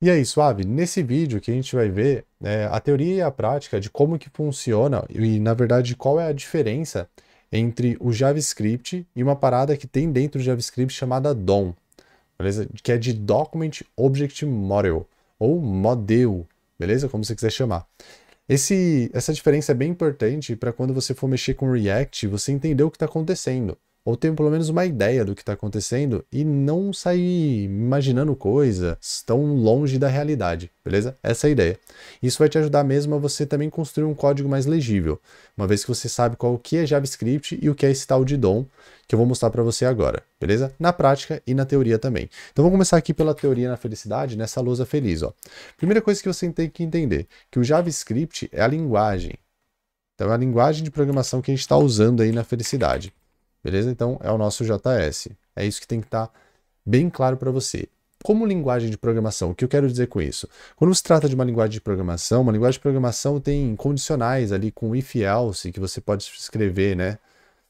E aí, suave. Nesse vídeo que a gente vai ver é, a teoria e a prática de como que funciona e, na verdade, qual é a diferença entre o JavaScript e uma parada que tem dentro do JavaScript chamada DOM, beleza? Que é de Document Object Model, ou Model, beleza? Como você quiser chamar. Esse, essa diferença é bem importante para quando você for mexer com React, você entender o que está acontecendo ou ter pelo menos uma ideia do que está acontecendo e não sair imaginando coisas tão longe da realidade, beleza? Essa é a ideia. Isso vai te ajudar mesmo a você também construir um código mais legível, uma vez que você sabe qual que é JavaScript e o que é esse tal de DOM que eu vou mostrar para você agora, beleza? Na prática e na teoria também. Então vamos começar aqui pela teoria na felicidade, nessa lousa feliz, ó. Primeira coisa que você tem que entender, que o JavaScript é a linguagem, então é a linguagem de programação que a gente está usando aí na felicidade. Beleza? Então é o nosso JS. É isso que tem que estar tá bem claro para você. Como linguagem de programação, o que eu quero dizer com isso? Quando se trata de uma linguagem de programação, uma linguagem de programação tem condicionais ali com if else que você pode escrever, né?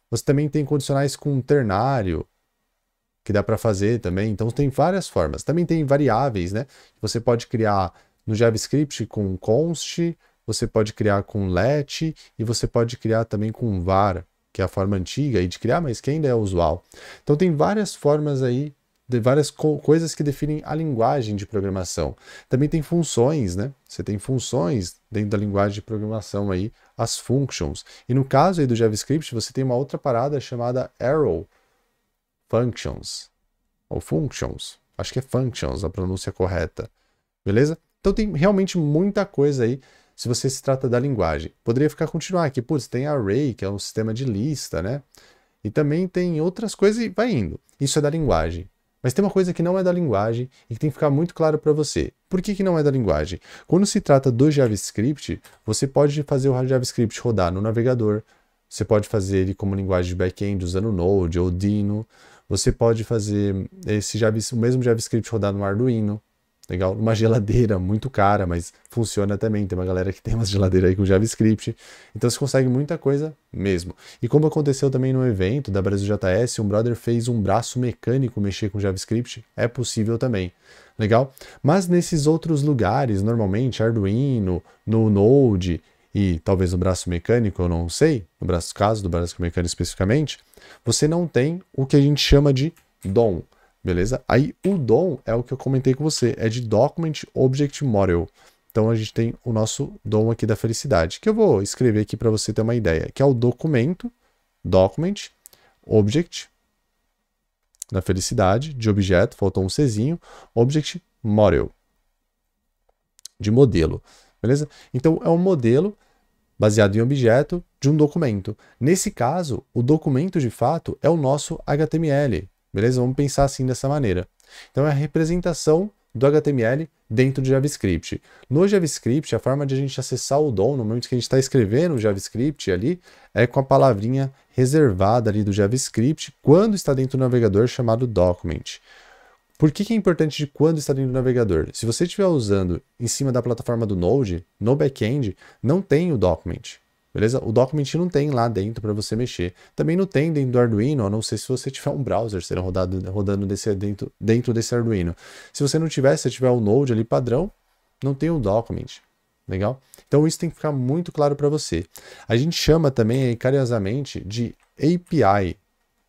Você também tem condicionais com ternário, que dá para fazer também. Então tem várias formas. Também tem variáveis, né? Você pode criar no JavaScript com const, você pode criar com let e você pode criar também com var que é a forma antiga aí de criar, mas que ainda é usual. Então tem várias formas aí, de várias co coisas que definem a linguagem de programação. Também tem funções, né? Você tem funções dentro da linguagem de programação aí, as functions. E no caso aí do JavaScript, você tem uma outra parada chamada arrow functions ou functions. Acho que é functions a pronúncia correta. Beleza? Então tem realmente muita coisa aí se você se trata da linguagem. Poderia ficar continuar aqui, putz, tem array, que é um sistema de lista, né? E também tem outras coisas e vai indo. Isso é da linguagem. Mas tem uma coisa que não é da linguagem e que tem que ficar muito claro para você. Por que, que não é da linguagem? Quando se trata do JavaScript, você pode fazer o JavaScript rodar no navegador, você pode fazer ele como linguagem de back-end usando Node ou Dino, você pode fazer esse o mesmo JavaScript rodar no Arduino, legal? Uma geladeira muito cara, mas funciona também. Tem uma galera que tem uma geladeira aí com JavaScript. Então você consegue muita coisa mesmo. E como aconteceu também no evento da Brasil JS, um brother fez um braço mecânico mexer com JavaScript. É possível também. Legal? Mas nesses outros lugares, normalmente Arduino, no Node e talvez no braço mecânico, eu não sei, no braço caso do braço mecânico especificamente, você não tem o que a gente chama de dom beleza? Aí o DOM é o que eu comentei com você, é de Document Object Model. Então a gente tem o nosso DOM aqui da felicidade, que eu vou escrever aqui para você ter uma ideia, que é o documento, document, object, da felicidade, de objeto, faltou um Czinho, object model, de modelo, beleza? Então é um modelo baseado em objeto de um documento. Nesse caso, o documento de fato é o nosso HTML, Beleza? Vamos pensar assim dessa maneira. Então é a representação do HTML dentro do JavaScript. No JavaScript, a forma de a gente acessar o DOM, no momento que a gente está escrevendo o JavaScript ali, é com a palavrinha reservada ali do JavaScript, quando está dentro do navegador, chamado document. Por que, que é importante de quando está dentro do navegador? Se você estiver usando em cima da plataforma do Node, no back-end, não tem o document. Beleza? O Document não tem lá dentro para você mexer. Também não tem dentro do Arduino, a não ser se você tiver um browser será rodado, rodando desse, dentro, dentro desse Arduino. Se você não tiver, se você tiver o um Node ali padrão, não tem o um Document. Legal? Então isso tem que ficar muito claro para você. A gente chama também aí, carinhosamente de API,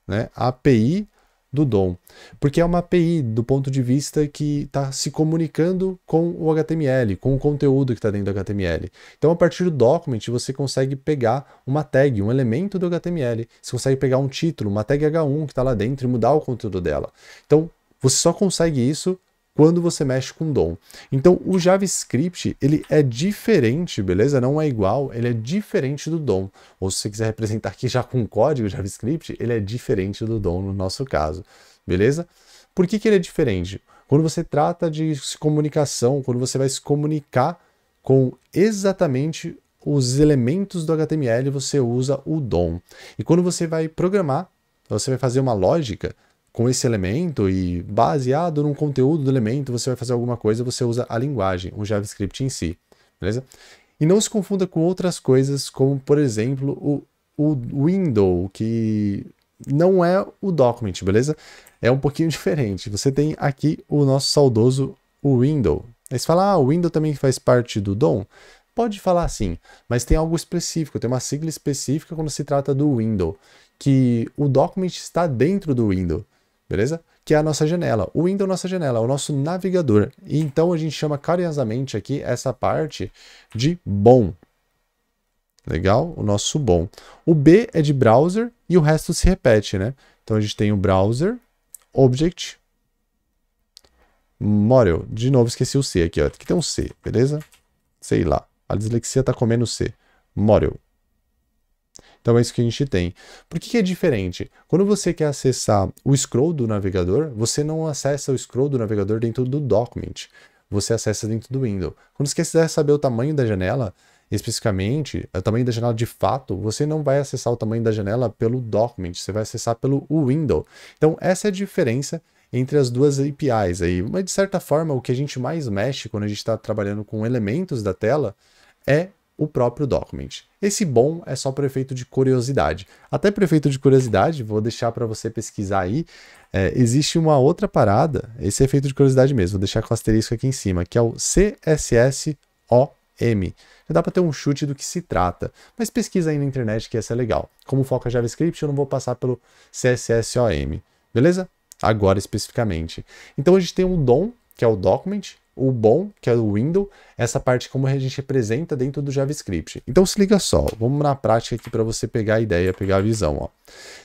né? API do DOM, porque é uma API do ponto de vista que está se comunicando com o HTML, com o conteúdo que está dentro do HTML. Então, a partir do document, você consegue pegar uma tag, um elemento do HTML, você consegue pegar um título, uma tag H1 que está lá dentro e mudar o conteúdo dela. Então, você só consegue isso quando você mexe com DOM. Então, o JavaScript, ele é diferente, beleza? Não é igual, ele é diferente do DOM. Ou se você quiser representar aqui já com código JavaScript, ele é diferente do DOM no nosso caso, beleza? Por que, que ele é diferente? Quando você trata de comunicação, quando você vai se comunicar com exatamente os elementos do HTML, você usa o DOM. E quando você vai programar, você vai fazer uma lógica, com esse elemento e baseado no conteúdo do elemento você vai fazer alguma coisa, você usa a linguagem, o JavaScript em si, beleza? E não se confunda com outras coisas, como por exemplo o, o window, que não é o document, beleza? É um pouquinho diferente. Você tem aqui o nosso saudoso window. Aí você fala, ah, o window também faz parte do DOM? Pode falar sim, mas tem algo específico, tem uma sigla específica quando se trata do window, que o document está dentro do window beleza? Que é a nossa janela. O window é a nossa janela, é o nosso navegador. E então a gente chama carinhosamente aqui essa parte de bom. Legal? O nosso bom. O B é de browser e o resto se repete, né? Então a gente tem o browser, object, model. De novo esqueci o C aqui, ó. Aqui tem um C, beleza? Sei lá. A dislexia tá comendo C. Model. Então é isso que a gente tem. Por que, que é diferente? Quando você quer acessar o scroll do navegador, você não acessa o scroll do navegador dentro do document. Você acessa dentro do window. Quando você quiser saber o tamanho da janela, especificamente, o tamanho da janela de fato, você não vai acessar o tamanho da janela pelo document, você vai acessar pelo window. Então, essa é a diferença entre as duas APIs aí. Mas, de certa forma, o que a gente mais mexe quando a gente está trabalhando com elementos da tela é o próprio document. Esse bom é só prefeito de curiosidade. Até prefeito de curiosidade, vou deixar para você pesquisar aí. É, existe uma outra parada, esse é efeito de curiosidade mesmo, vou deixar com asterisco aqui em cima, que é o CSSOM. Já dá para ter um chute do que se trata. Mas pesquisa aí na internet que essa é legal. Como foca JavaScript, eu não vou passar pelo CSSOM. Beleza? Agora especificamente. Então a gente tem um DOM, que é o document, o bom, que é o window, essa parte como a gente representa dentro do JavaScript. Então se liga só, vamos na prática aqui para você pegar a ideia, pegar a visão. Ó.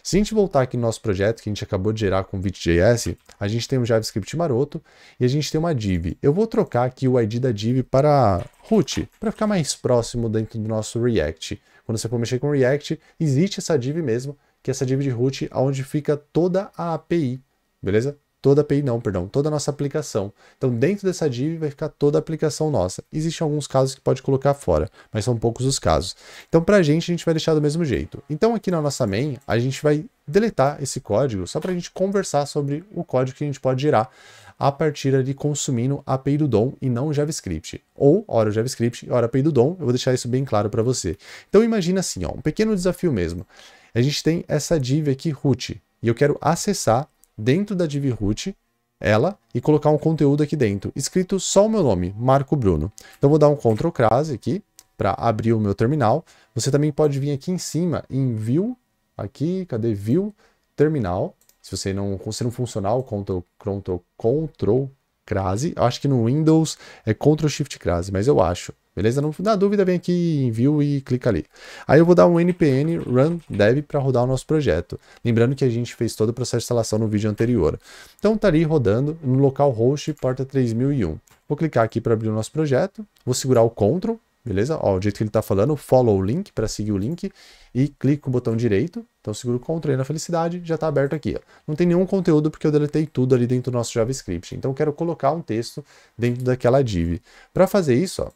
Se a gente voltar aqui no nosso projeto que a gente acabou de gerar com Vit.js, a gente tem um JavaScript maroto e a gente tem uma div. Eu vou trocar aqui o ID da div para root, para ficar mais próximo dentro do nosso React. Quando você for mexer com React, existe essa div mesmo, que é essa div de root, onde fica toda a API, beleza? toda API não, perdão, toda a nossa aplicação. Então, dentro dessa div vai ficar toda a aplicação nossa. Existem alguns casos que pode colocar fora, mas são poucos os casos. Então, para a gente, a gente vai deixar do mesmo jeito. Então, aqui na nossa main, a gente vai deletar esse código só para a gente conversar sobre o código que a gente pode gerar a partir ali consumindo a API do DOM e não o JavaScript. Ou, ora o JavaScript, ora a API do DOM, eu vou deixar isso bem claro para você. Então, imagina assim, ó, um pequeno desafio mesmo. A gente tem essa div aqui root, e eu quero acessar dentro da DiviRoot ela e colocar um conteúdo aqui dentro, escrito só o meu nome, Marco Bruno. Então vou dar um Ctrl crase aqui para abrir o meu terminal. Você também pode vir aqui em cima em View, aqui, cadê View Terminal. Se você não, se não funcionar o Ctrl, Ctrl, Ctrl crase, eu acho que no Windows é Ctrl Shift crase, mas eu acho. Beleza? Não, na dúvida, vem aqui em View e clica ali. Aí eu vou dar um npm run dev para rodar o nosso projeto. Lembrando que a gente fez todo o processo de instalação no vídeo anterior. Então tá ali rodando no local host porta 3001. Vou clicar aqui para abrir o nosso projeto. Vou segurar o Ctrl, beleza? Ó, o jeito que ele tá falando, follow link para seguir o link. E clico o botão direito. Então seguro o Ctrl na felicidade, já está aberto aqui. Ó. Não tem nenhum conteúdo porque eu deletei tudo ali dentro do nosso JavaScript. Então eu quero colocar um texto dentro daquela div. Para fazer isso, ó,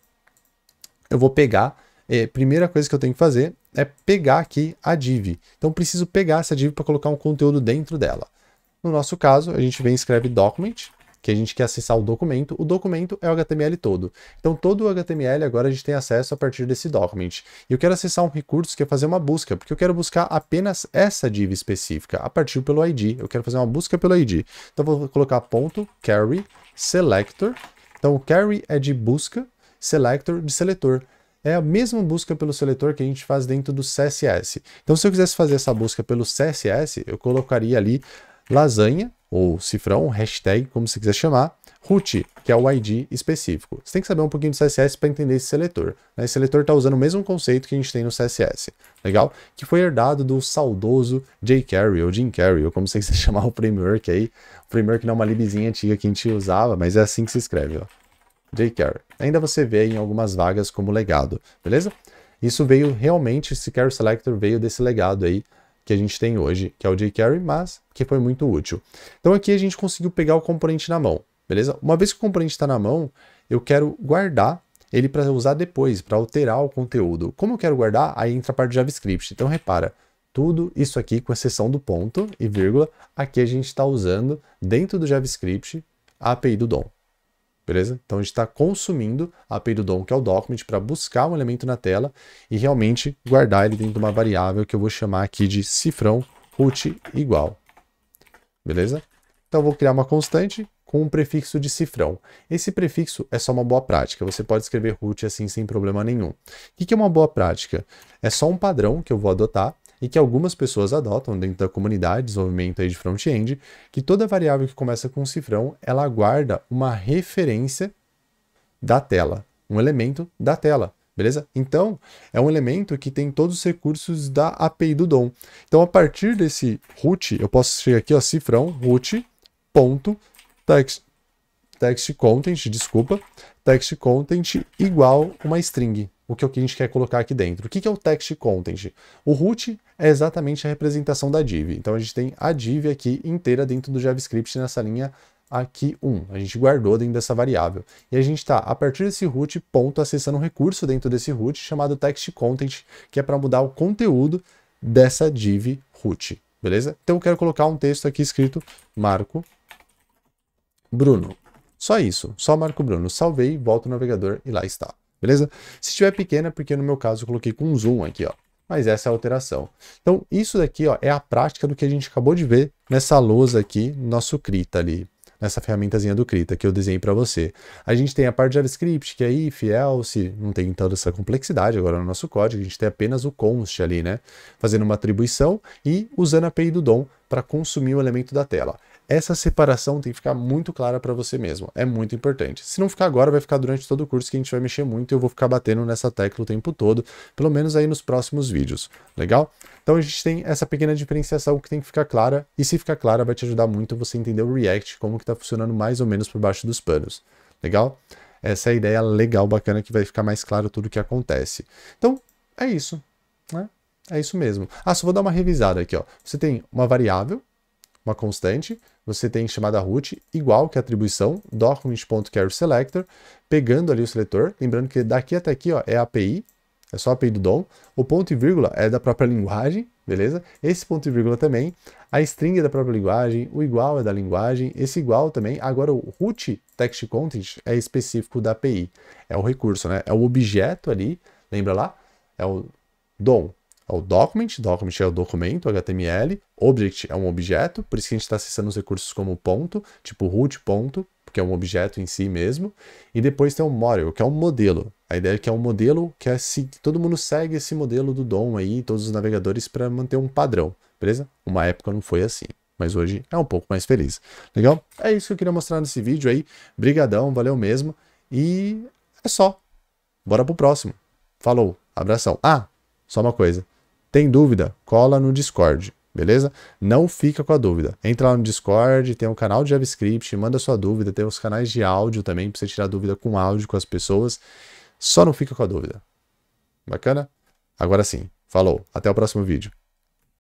eu vou pegar. É, primeira coisa que eu tenho que fazer é pegar aqui a div. Então, preciso pegar essa div para colocar um conteúdo dentro dela. No nosso caso, a gente vem e escreve document, que a gente quer acessar o documento. O documento é o HTML todo. Então, todo o HTML agora a gente tem acesso a partir desse document. E eu quero acessar um recurso que é fazer uma busca, porque eu quero buscar apenas essa div específica, a partir pelo ID. Eu quero fazer uma busca pelo ID. Então, vou colocar ponto carry selector. Então, o carry é de busca, selector de seletor. É a mesma busca pelo seletor que a gente faz dentro do CSS. Então, se eu quisesse fazer essa busca pelo CSS, eu colocaria ali lasanha, ou cifrão, hashtag, como você quiser chamar, root, que é o ID específico. Você tem que saber um pouquinho do CSS para entender esse seletor. Né? Esse seletor está usando o mesmo conceito que a gente tem no CSS, legal? Que foi herdado do saudoso jQuery, ou Jim Carrey, ou como você quiser chamar o framework aí. O framework não é uma libzinha antiga que a gente usava, mas é assim que se escreve, ó daycare. Ainda você vê em algumas vagas como legado, beleza? Isso veio realmente, esse Care Selector veio desse legado aí que a gente tem hoje, que é o jQuery, mas que foi muito útil. Então aqui a gente conseguiu pegar o componente na mão, beleza? Uma vez que o componente está na mão, eu quero guardar ele para usar depois, para alterar o conteúdo. Como eu quero guardar? Aí entra a parte de JavaScript. Então repara, tudo isso aqui, com exceção do ponto e vírgula, aqui a gente está usando dentro do JavaScript a API do DOM beleza? Então a gente está consumindo a API do DOM, que é o document, para buscar um elemento na tela e realmente guardar ele dentro de uma variável que eu vou chamar aqui de cifrão root igual, beleza? Então eu vou criar uma constante com um prefixo de cifrão. Esse prefixo é só uma boa prática, você pode escrever root assim sem problema nenhum. O que é uma boa prática? É só um padrão que eu vou adotar e que algumas pessoas adotam dentro da comunidade de desenvolvimento aí de front-end, que toda variável que começa com um cifrão, ela guarda uma referência da tela, um elemento da tela. Beleza? Então, é um elemento que tem todos os recursos da API do DOM. Então, a partir desse root, eu posso chegar aqui, ó, cifrão, root, ponto, text, text content, desculpa, text content igual uma string. É o que a gente quer colocar aqui dentro. O que é o text content? O root é exatamente a representação da div. Então a gente tem a div aqui inteira dentro do JavaScript nessa linha aqui 1. Um. A gente guardou dentro dessa variável. E a gente está, a partir desse root, ponto, acessando um recurso dentro desse root chamado text content, que é para mudar o conteúdo dessa div root. Beleza? Então eu quero colocar um texto aqui escrito Marco Bruno. Só isso, só Marco Bruno. Salvei, volto ao navegador e lá está beleza? Se estiver pequena, porque no meu caso eu coloquei com zoom aqui, ó. Mas essa é a alteração. Então, isso daqui ó, é a prática do que a gente acabou de ver nessa lousa aqui, nosso Krita ali, nessa ferramentazinha do Krita que eu desenhei para você. A gente tem a parte de JavaScript, que é if, else, não tem toda essa complexidade agora no nosso código, a gente tem apenas o const ali, né? Fazendo uma atribuição e usando a API do DOM para consumir o elemento da tela essa separação tem que ficar muito clara para você mesmo. É muito importante. Se não ficar agora, vai ficar durante todo o curso que a gente vai mexer muito e eu vou ficar batendo nessa tecla o tempo todo, pelo menos aí nos próximos vídeos. Legal? Então a gente tem essa pequena diferenciação que tem que ficar clara e se ficar clara vai te ajudar muito você entender o React, como que está funcionando mais ou menos por baixo dos panos. Legal? Essa é a ideia legal, bacana, que vai ficar mais claro tudo o que acontece. Então, é isso. Né? É isso mesmo. Ah, só vou dar uma revisada aqui. Ó. Você tem uma variável, uma constante, você tem chamada root igual que a atribuição document.carrySelector, pegando ali o seletor, lembrando que daqui até aqui ó, é a API, é só a API do DOM, o ponto e vírgula é da própria linguagem, beleza? Esse ponto e vírgula também, a string é da própria linguagem, o igual é da linguagem, esse igual também, agora o root text content é específico da API, é o recurso, né? É o objeto ali, lembra lá? É o DOM, é o document, document é o documento, HTML, object é um objeto, por isso que a gente está acessando os recursos como ponto, tipo root ponto, que é um objeto em si mesmo, e depois tem o model, que é um modelo. A ideia é que é um modelo que é se todo mundo segue esse modelo do DOM aí, todos os navegadores para manter um padrão, beleza? Uma época não foi assim, mas hoje é um pouco mais feliz. Legal? É isso que eu queria mostrar nesse vídeo aí. Brigadão, valeu mesmo e é só. Bora pro próximo. Falou, abração. Ah, só uma coisa. Tem dúvida? Cola no Discord, beleza? Não fica com a dúvida. Entra lá no Discord, tem um canal de JavaScript, manda sua dúvida, tem os canais de áudio também para você tirar dúvida com áudio com as pessoas. Só não fica com a dúvida. Bacana? Agora sim. Falou, até o próximo vídeo.